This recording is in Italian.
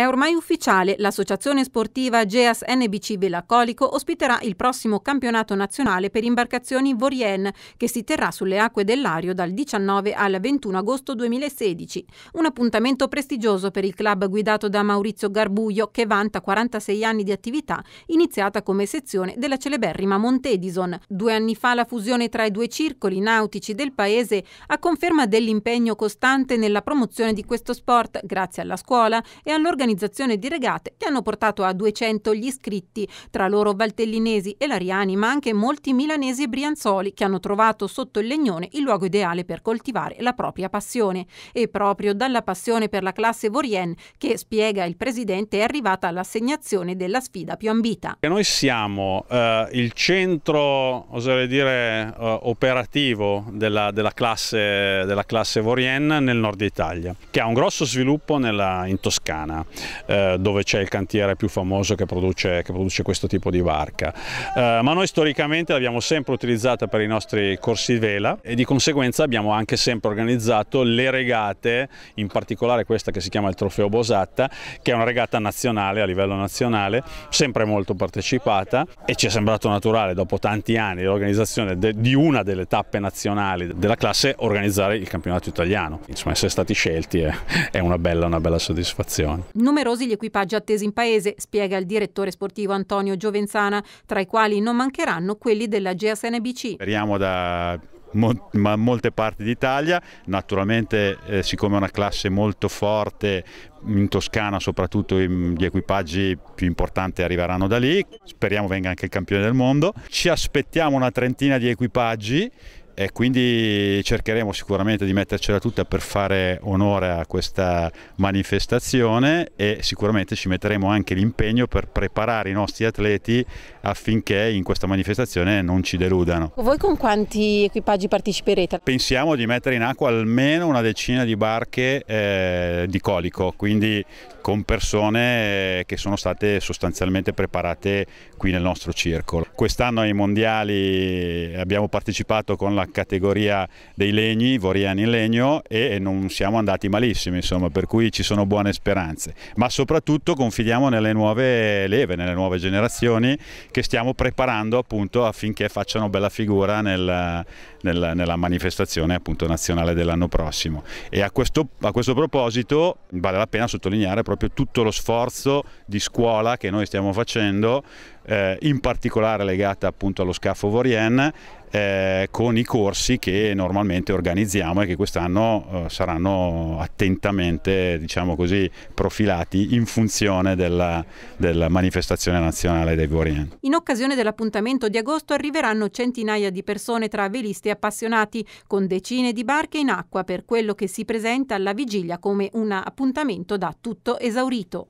È ormai ufficiale, l'associazione sportiva GEAS NBC Velacolico ospiterà il prossimo campionato nazionale per imbarcazioni Vorien che si terrà sulle acque dell'Ario dal 19 al 21 agosto 2016. Un appuntamento prestigioso per il club guidato da Maurizio Garbuglio che vanta 46 anni di attività iniziata come sezione della celeberrima Montedison. Due anni fa la fusione tra i due circoli nautici del paese a conferma dell'impegno costante nella promozione di questo sport grazie alla scuola e all'organizzazione l'organizzazione di regate che hanno portato a 200 gli iscritti, tra loro valtellinesi e lariani, ma anche molti milanesi e brianzoli che hanno trovato sotto il legnone il luogo ideale per coltivare la propria passione. E proprio dalla passione per la classe Vorien, che spiega il presidente, è arrivata l'assegnazione della sfida più ambita. Noi siamo eh, il centro, oserei dire, eh, operativo della, della, classe, della classe Vorien nel nord Italia, che ha un grosso sviluppo nella, in Toscana. Eh, dove c'è il cantiere più famoso che produce, che produce questo tipo di barca. Eh, ma noi storicamente l'abbiamo sempre utilizzata per i nostri corsi vela e di conseguenza abbiamo anche sempre organizzato le regate, in particolare questa che si chiama il Trofeo Bosatta, che è una regata nazionale a livello nazionale, sempre molto partecipata e ci è sembrato naturale dopo tanti anni l'organizzazione di una delle tappe nazionali della classe organizzare il campionato italiano. Insomma, essere stati scelti è, è una, bella, una bella soddisfazione numerosi gli equipaggi attesi in paese, spiega il direttore sportivo Antonio Giovenzana, tra i quali non mancheranno quelli della GSNBC. Speriamo da ma molte parti d'Italia, naturalmente eh, siccome è una classe molto forte in Toscana soprattutto gli equipaggi più importanti arriveranno da lì, speriamo venga anche il campione del mondo, ci aspettiamo una trentina di equipaggi e quindi cercheremo sicuramente di mettercela tutta per fare onore a questa manifestazione e sicuramente ci metteremo anche l'impegno per preparare i nostri atleti affinché in questa manifestazione non ci deludano. Voi con quanti equipaggi parteciperete? Pensiamo di mettere in acqua almeno una decina di barche eh, di colico, quindi con persone eh, che sono state sostanzialmente preparate qui nel nostro circolo. Quest'anno ai mondiali abbiamo partecipato con la categoria dei legni, Voriani in legno e non siamo andati malissimo insomma, per cui ci sono buone speranze, ma soprattutto confidiamo nelle nuove leve, nelle nuove generazioni che stiamo preparando appunto affinché facciano bella figura nel, nel, nella manifestazione appunto nazionale dell'anno prossimo e a questo, a questo proposito vale la pena sottolineare proprio tutto lo sforzo di scuola che noi stiamo facendo eh, in particolare legata appunto allo scafo Vorien, eh, con i corsi che normalmente organizziamo e che quest'anno eh, saranno attentamente diciamo così, profilati in funzione della, della manifestazione nazionale dei Vorien. In occasione dell'appuntamento di agosto arriveranno centinaia di persone tra velisti e appassionati, con decine di barche in acqua per quello che si presenta alla vigilia come un appuntamento da tutto esaurito.